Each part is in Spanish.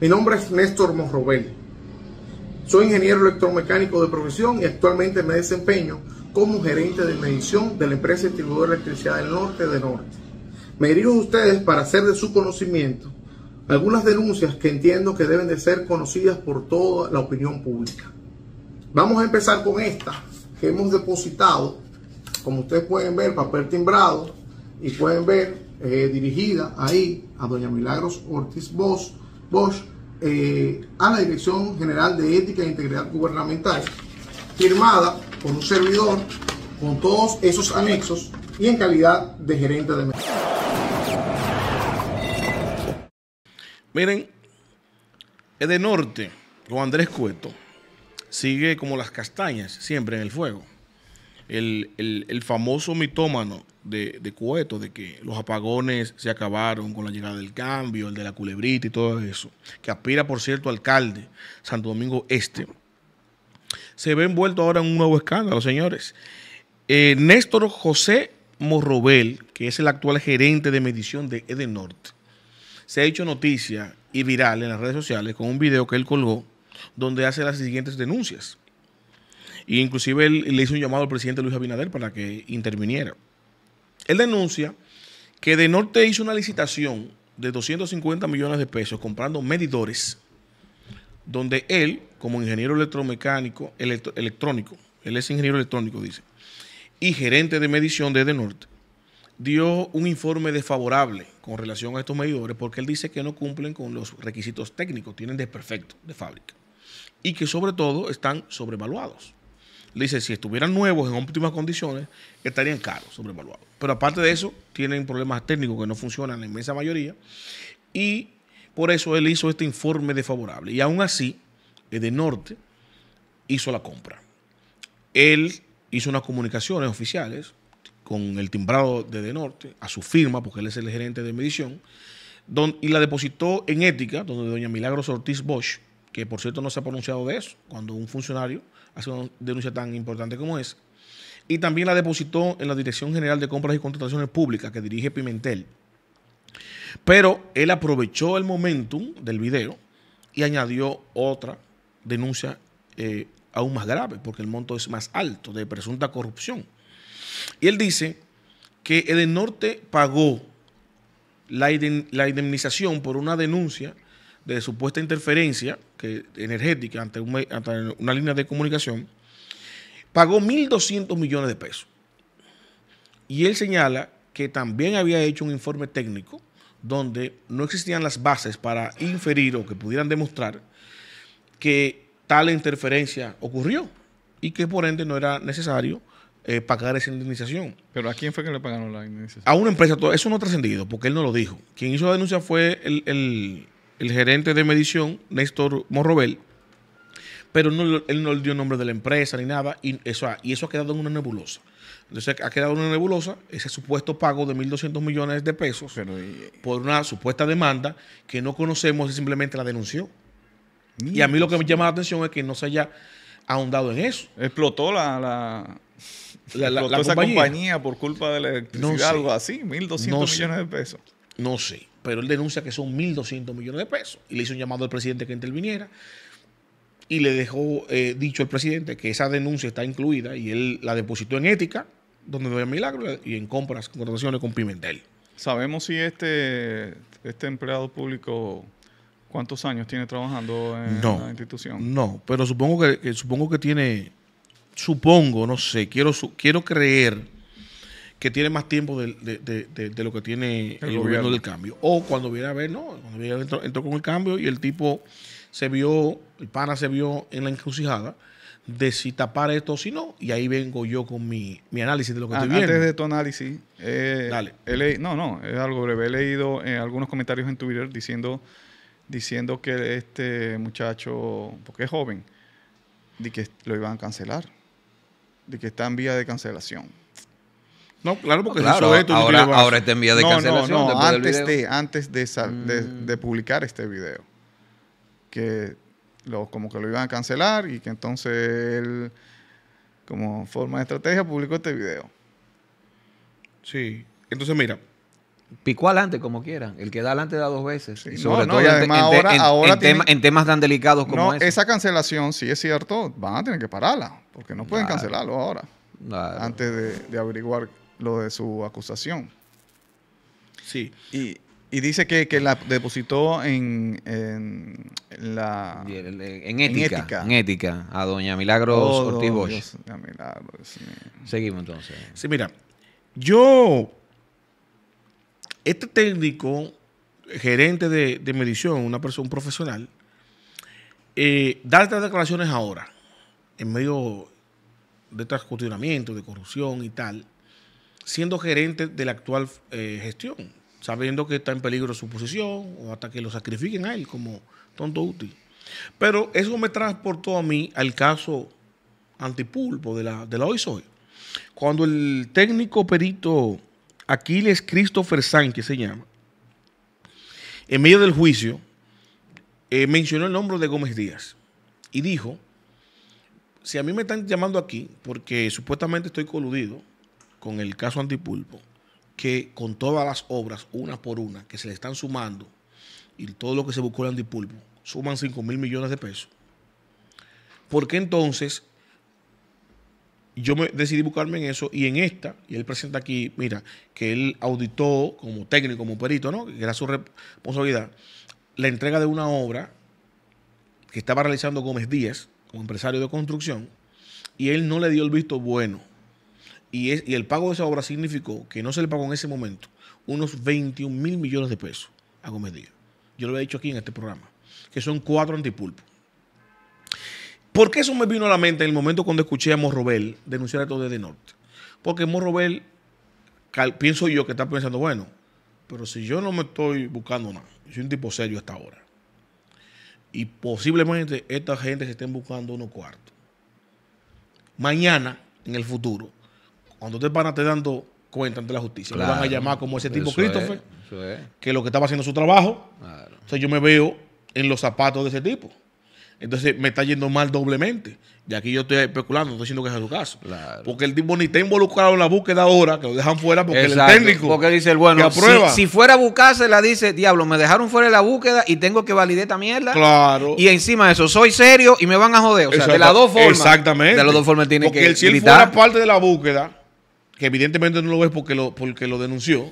Mi nombre es Néstor Morrobel, Soy ingeniero electromecánico de profesión y actualmente me desempeño como gerente de medición de la empresa distribuidora de electricidad del norte de norte. Me dirijo a ustedes para hacer de su conocimiento algunas denuncias que entiendo que deben de ser conocidas por toda la opinión pública. Vamos a empezar con esta que hemos depositado, como ustedes pueden ver, papel timbrado y pueden ver eh, dirigida ahí a doña Milagros Ortiz Bosch Bosch eh, a la Dirección General de Ética e Integridad Gubernamental, firmada por un servidor con todos esos anexos y en calidad de gerente de Miren, es de norte, lo Andrés Cueto, sigue como las castañas, siempre en el fuego el, famoso mitómano de, Cueto, de que los apagones se acabaron con la llegada del cambio, el de la culebrita y todo eso, que aspira, por cierto, alcalde Santo Domingo Este, se ve envuelto ahora en un nuevo escándalo, señores. Eh, Néstor José Morrobel, que es el actual gerente de medición de Edenorte, se ha hecho noticia y viral en las redes sociales con un video que él colgó donde hace las siguientes denuncias inclusive él le hizo un llamado al presidente Luis Abinader para que interviniera. Él denuncia que De Norte hizo una licitación de 250 millones de pesos comprando medidores, donde él, como ingeniero electromecánico, electrónico, él es ingeniero electrónico, dice, y gerente de medición de De Norte, dio un informe desfavorable con relación a estos medidores porque él dice que no cumplen con los requisitos técnicos, tienen desperfecto de fábrica y que sobre todo están sobrevaluados. Le dice, si estuvieran nuevos en óptimas condiciones, estarían caros, sobrevaluados. Pero aparte de eso, tienen problemas técnicos que no funcionan en la inmensa mayoría. Y por eso él hizo este informe desfavorable. Y aún así, de Norte hizo la compra. Él hizo unas comunicaciones oficiales con el timbrado de De Norte a su firma, porque él es el gerente de medición, don, y la depositó en Ética, donde doña Milagros Ortiz Bosch, que por cierto no se ha pronunciado de eso, cuando un funcionario hace una denuncia tan importante como es. Y también la depositó en la Dirección General de Compras y Contrataciones Públicas que dirige Pimentel. Pero él aprovechó el momentum del video y añadió otra denuncia eh, aún más grave, porque el monto es más alto, de presunta corrupción. Y él dice que Edenorte pagó la, la indemnización por una denuncia de supuesta interferencia energética ante, una línea de comunicación, pagó 1.200 millones de pesos. Y él señala que también había hecho un informe técnico donde no existían las bases para inferir o que pudieran demostrar que tal interferencia ocurrió y que por ende no era necesario eh, pagar esa indemnización. ¿Pero a quién fue que le pagaron la indemnización? A una empresa, eso no ha trascendido porque él no lo dijo. Quien hizo la denuncia fue el, el gerente de medición, Néstor Morrobel, pero él no le dio nombre de la empresa ni nada, y eso, ha quedado en una nebulosa. Entonces ha quedado en una nebulosa ese supuesto pago de 1.200 millones de pesos por una supuesta demanda que no conocemos simplemente la denunció. y a mí lo que me llama la atención es que no se haya ahondado en eso. Explotó la, la, la, compañía. por culpa de la electricidad, o algo así, 1.200 millones de pesos. No sé pero él denuncia que son 1.200 millones de pesos y le hizo un llamado al presidente que interviniera y le dejó eh, dicho al presidente que esa denuncia está incluida y él la depositó en ética, donde no había milagro, y en compras, contrataciones con Pimentel. ¿Sabemos si este, este empleado público cuántos años tiene trabajando en la institución? No, pero supongo que, supongo que tiene, supongo, no sé, quiero, quiero creer que tiene más tiempo de, lo que tiene el, gobierno. del cambio. O cuando viera a ver, no, cuando viera entró, con el cambio y el tipo se vio, el pana se vio en la encrucijada de si tapar esto o si no. Y ahí vengo yo con mi, análisis de lo que tuviera. Antes de tu análisis, eh, Dale. no, no, es algo breve. He leído en eh, algunos comentarios en Twitter diciendo, diciendo que este muchacho, porque es joven, de que lo iban a cancelar, de que está en vía de cancelación. No, claro, porque eso es ahora, ahora, ahora está en vía de cancelación. No, antes, De, antes de, mm. publicar este video. Que lo, como que lo iban a cancelar y que entonces él, como forma de estrategia, publicó este video. Sí. Entonces, mira, picó adelante como quieran. El que da adelante da dos veces. y sobre todo además ahora, temas tan delicados como no, Esa cancelación, si es cierto, van a tener que pararla, porque no pueden cancelarlo ahora. Antes de averiguar lo de su acusación. Sí. Y, dice que, que, la depositó en, en la... En, ética, en, ética, a doña Milagros oh, Ortiz Seguimos entonces. Sí, mira. Yo... Este técnico, gerente de, de medición, una persona, profesional, eh, da estas declaraciones ahora, en medio de estos de corrupción y tal siendo gerente de la actual eh, gestión, sabiendo que está en peligro su posición o hasta que lo sacrifiquen a él como tonto útil. Pero eso me transportó a mí al caso antipulpo de la, de la hoy soy. Cuando el técnico perito Aquiles Christopher Sánchez se llama, en medio del juicio, eh, mencionó el nombre de Gómez Díaz y dijo, si a mí me están llamando aquí porque supuestamente estoy coludido con el caso Antipulpo, que con todas las obras, una por una, que se le están sumando, y todo lo que se buscó en Antipulpo, suman 5 mil millones de pesos. ¿Por qué entonces yo me decidí buscarme en eso y en esta, y él presenta aquí, mira, que él auditó como técnico, como perito, ¿no? Que era su responsabilidad, la entrega de una obra que estaba realizando Gómez Díaz, como empresario de construcción, y él no le dio el visto bueno y, el pago de esa obra significó que no se le pagó en ese momento unos 21 mil millones de pesos a Gómez Yo lo había dicho aquí en este programa, que son cuatro antipulpos. ¿Por qué eso me vino a la mente en el momento cuando escuché a Morrobel denunciar esto desde Norte? Porque Morrobel, pienso yo que está pensando, bueno, pero si yo no me estoy buscando nada, soy un tipo serio hasta ahora. Y posiblemente esta gente se estén buscando unos cuartos. Mañana, en el futuro, cuando te van a te dando cuenta ante la justicia, lo van a llamar como ese tipo Christopher, que lo que estaba haciendo su trabajo. Entonces yo me veo en los zapatos de ese tipo. Entonces me está yendo mal doblemente. Y aquí yo estoy especulando, estoy diciendo que es su caso. Porque el tipo ni está involucrado en la búsqueda ahora, que lo dejan fuera porque es el técnico. Porque dice bueno, si, fuera a buscarse, la dice, diablo, me dejaron fuera de la búsqueda y tengo que validar esta mierda. Claro. Y encima de eso, soy serio y me van a joder. O sea, de las dos formas. Exactamente. De las dos formas tiene que Porque si él fuera parte de la búsqueda, que evidentemente no lo ves porque lo, porque lo denunció,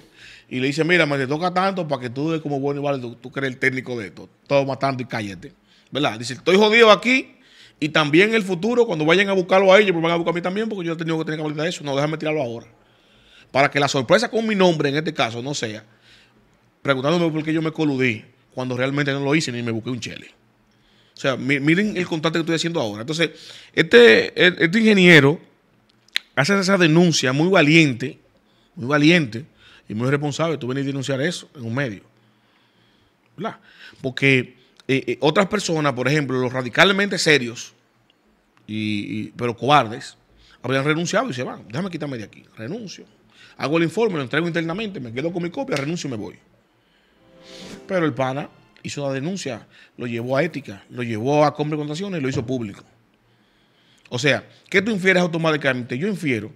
y le dice, mira, me toca tanto para que tú como bueno y vale, tú, que eres el técnico de esto, Todo matando y cállate. ¿Verdad? Dice, estoy jodido aquí y también en el futuro, cuando vayan a buscarlo a ellos, pues van a buscar a mí también porque yo he tenido que tener capacidad de eso. No, déjame tirarlo ahora. Para que la sorpresa con mi nombre en este caso no sea preguntándome por qué yo me coludí cuando realmente no lo hice ni me busqué un chele. O sea, miren el contacto que estoy haciendo ahora. Entonces, este, este ingeniero haces esa denuncia muy valiente, muy valiente y muy responsable, tú venís a denunciar eso en un medio. Porque eh, eh, otras personas, por ejemplo, los radicalmente serios, pero cobardes, habrían renunciado y se van, déjame quitarme de aquí, renuncio. Hago el informe, lo entrego internamente, me quedo con mi copia, renuncio y me voy. Pero el pana hizo la denuncia, lo llevó a ética, lo llevó a compra y lo hizo público. O sea, ¿qué tú infieres automáticamente? Yo infiero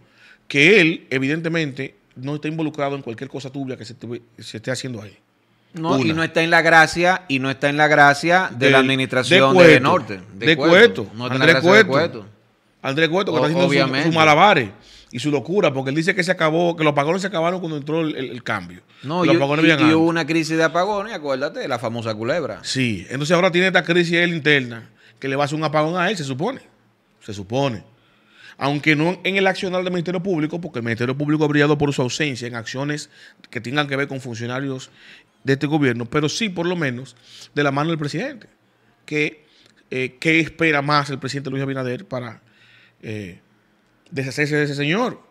que él, evidentemente, no está involucrado en cualquier cosa tuya que se, esté haciendo ahí. No, y no está en la gracia, y no está en la gracia de, la administración de, Norte. De, Cueto. No Cueto. Andrés Cueto, que está haciendo sus malabares y su locura, porque él dice que se acabó, que los apagones se acabaron cuando entró el, cambio. No, y, hubo una crisis de apagones, acuérdate, la famosa culebra. Sí, entonces ahora tiene esta crisis interna, que le va a hacer un apagón a él, se supone se supone. Aunque no en el accionar del Ministerio Público, porque el Ministerio Público ha brillado por su ausencia en acciones que tengan que ver con funcionarios de este gobierno, pero sí por lo menos de la mano del presidente. Eh, ¿Qué espera más el presidente Luis Abinader para eh, deshacerse de ese señor?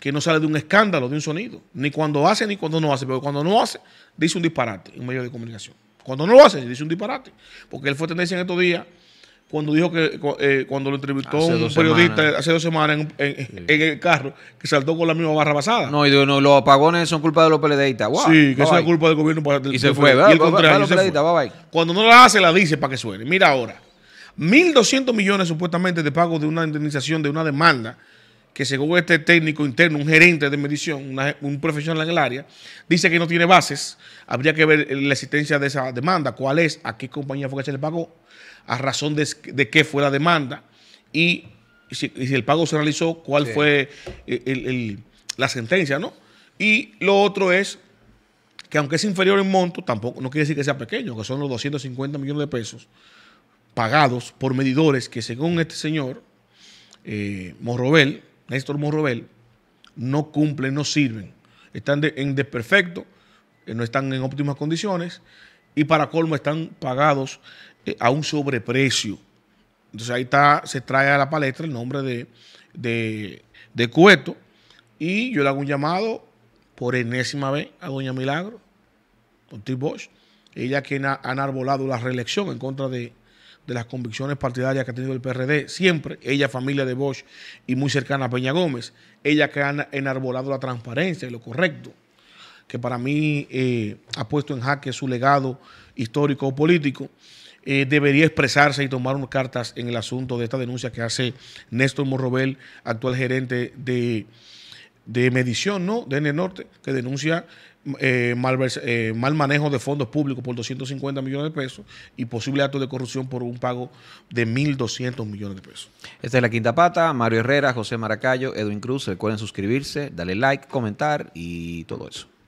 que no sale de un escándalo, de un sonido. Ni cuando hace, ni cuando no hace. Pero cuando no hace, dice un disparate en medio de comunicación. Cuando no lo hace, dice un disparate. Porque él fue tendencia en estos días cuando dijo que eh, cuando lo entrevistó un periodista hace dos semanas en, el carro que saltó con la misma barra basada. No, y los apagones son culpa de los PLDistas. sí, que esa es culpa del gobierno. Para, y se, fue, ¿verdad? Cuando no la hace, la dice para que suene. Mira ahora, 1.200 millones supuestamente de pago de una indemnización, de una demanda, que según este técnico interno, un gerente de medición, un profesional en el área, dice que no tiene bases. Habría que ver la existencia de esa demanda, cuál es, a qué compañía fue que se le pagó a razón de, de qué fue la demanda y si, el pago se realizó, cuál fue eh, la sentencia, ¿no? Y lo otro es que aunque es inferior en monto, tampoco no quiere decir que sea pequeño, que son los 250 millones de pesos pagados por medidores que según este señor, eh, Morrobel, Néstor Morrobel, no cumplen, no sirven. Están en desperfecto, eh, no están en óptimas condiciones y para colmo están pagados eh, a un sobreprecio. Entonces ahí está, se trae a la palestra el nombre de, de, Cueto y yo le hago un llamado por enésima vez a Doña Milagro, Don Bosch, ella que ha, enarbolado la reelección en contra de, de las convicciones partidarias que ha tenido el PRD, siempre, ella familia de Bosch y muy cercana a Peña Gómez, ella que ha enarbolado la transparencia y lo correcto que para mí eh, ha puesto en jaque su legado histórico o político, eh, debería expresarse y tomar unas cartas en el asunto de esta denuncia que hace Néstor Morrobel, actual gerente de, medición ¿no? de N Norte, que denuncia eh, mal, mal, manejo de fondos públicos por 250 millones de pesos y posible acto de corrupción por un pago de 1.200 millones de pesos. Esta es la quinta pata. Mario Herrera, José Maracayo, Edwin Cruz. Recuerden suscribirse, darle like, comentar y todo eso.